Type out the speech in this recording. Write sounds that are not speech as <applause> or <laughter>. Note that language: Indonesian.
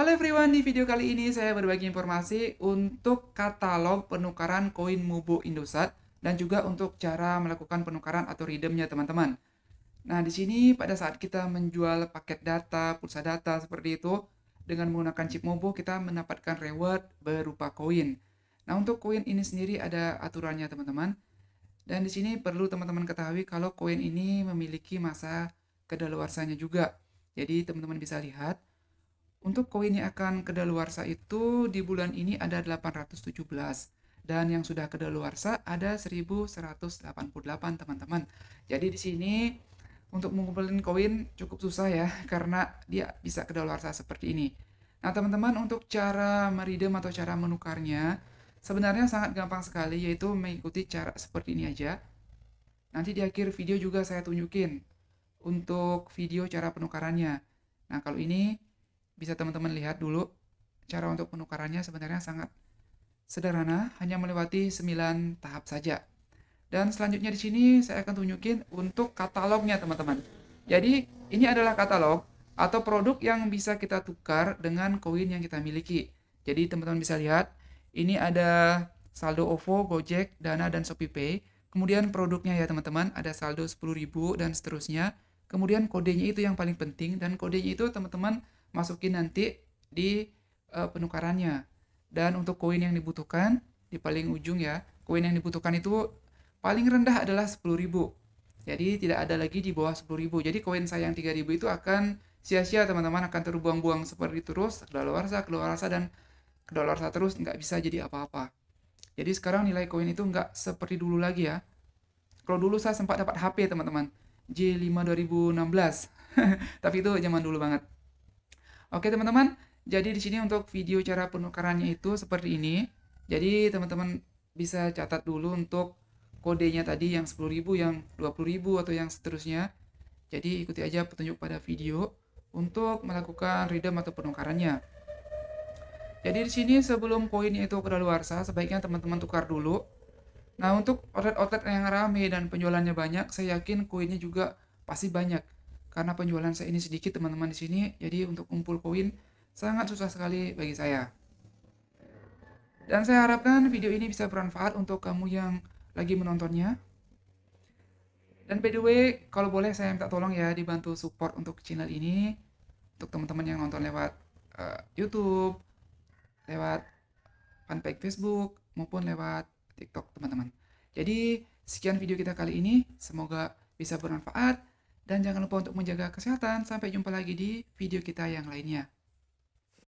Halo everyone, di video kali ini saya berbagi informasi untuk katalog penukaran koin Mubo Indosat dan juga untuk cara melakukan penukaran atau redeemnya teman-teman. Nah, di sini pada saat kita menjual paket data, pulsa data seperti itu dengan menggunakan chip Mubo kita mendapatkan reward berupa koin. Nah, untuk koin ini sendiri ada aturannya teman-teman. Dan di sini perlu teman-teman ketahui kalau koin ini memiliki masa kedaluarsanya juga. Jadi teman-teman bisa lihat untuk koin yang akan kedaluarsa itu di bulan ini ada 817 dan yang sudah kedaluarsa ada 1188 teman-teman. Jadi di sini untuk mengumpulin koin cukup susah ya karena dia bisa kedaluarsa seperti ini. Nah, teman-teman untuk cara meridem atau cara menukarnya sebenarnya sangat gampang sekali yaitu mengikuti cara seperti ini aja. Nanti di akhir video juga saya tunjukin untuk video cara penukarannya. Nah, kalau ini bisa teman-teman lihat dulu cara untuk penukarannya sebenarnya sangat sederhana, hanya melewati 9 tahap saja. Dan selanjutnya di sini saya akan tunjukin untuk katalognya teman-teman. Jadi ini adalah katalog atau produk yang bisa kita tukar dengan koin yang kita miliki. Jadi teman-teman bisa lihat ini ada saldo OVO, Gojek, Dana, dan ShopeePay. Kemudian produknya ya teman-teman, ada saldo 10.000 dan seterusnya. Kemudian kodenya itu yang paling penting dan kodenya itu teman-teman masukin nanti di uh, penukarannya. Dan untuk koin yang dibutuhkan di paling ujung ya, koin yang dibutuhkan itu paling rendah adalah 10.000. Jadi tidak ada lagi di bawah 10.000. Jadi koin saya yang 3.000 itu akan sia-sia teman-teman akan terbuang-buang seperti terus, kedaluarsa, kedaluarsa dan kedaluarsa terus nggak bisa jadi apa-apa. Jadi sekarang nilai koin itu nggak seperti dulu lagi ya. Kalau dulu saya sempat dapat HP teman-teman, J5 2016. <laughs> Tapi itu zaman dulu banget. Oke teman-teman, jadi di sini untuk video cara penukarannya itu seperti ini. Jadi teman-teman bisa catat dulu untuk kodenya tadi yang 10.000, yang 20.000 atau yang seterusnya. Jadi ikuti aja petunjuk pada video untuk melakukan redeem atau penukarannya. Jadi di sini sebelum koinnya itu kedaluarsa, sebaiknya teman-teman tukar dulu. Nah, untuk outlet-outlet yang rame dan penjualannya banyak, saya yakin koinnya juga pasti banyak. Karena penjualan saya ini sedikit teman-teman di sini, jadi untuk kumpul koin sangat susah sekali bagi saya. Dan saya harapkan video ini bisa bermanfaat untuk kamu yang lagi menontonnya. Dan by the way, kalau boleh saya minta tolong ya dibantu support untuk channel ini untuk teman-teman yang nonton lewat uh, YouTube, lewat fanpage Facebook maupun lewat TikTok teman-teman. Jadi sekian video kita kali ini, semoga bisa bermanfaat. Dan jangan lupa untuk menjaga kesehatan. Sampai jumpa lagi di video kita yang lainnya.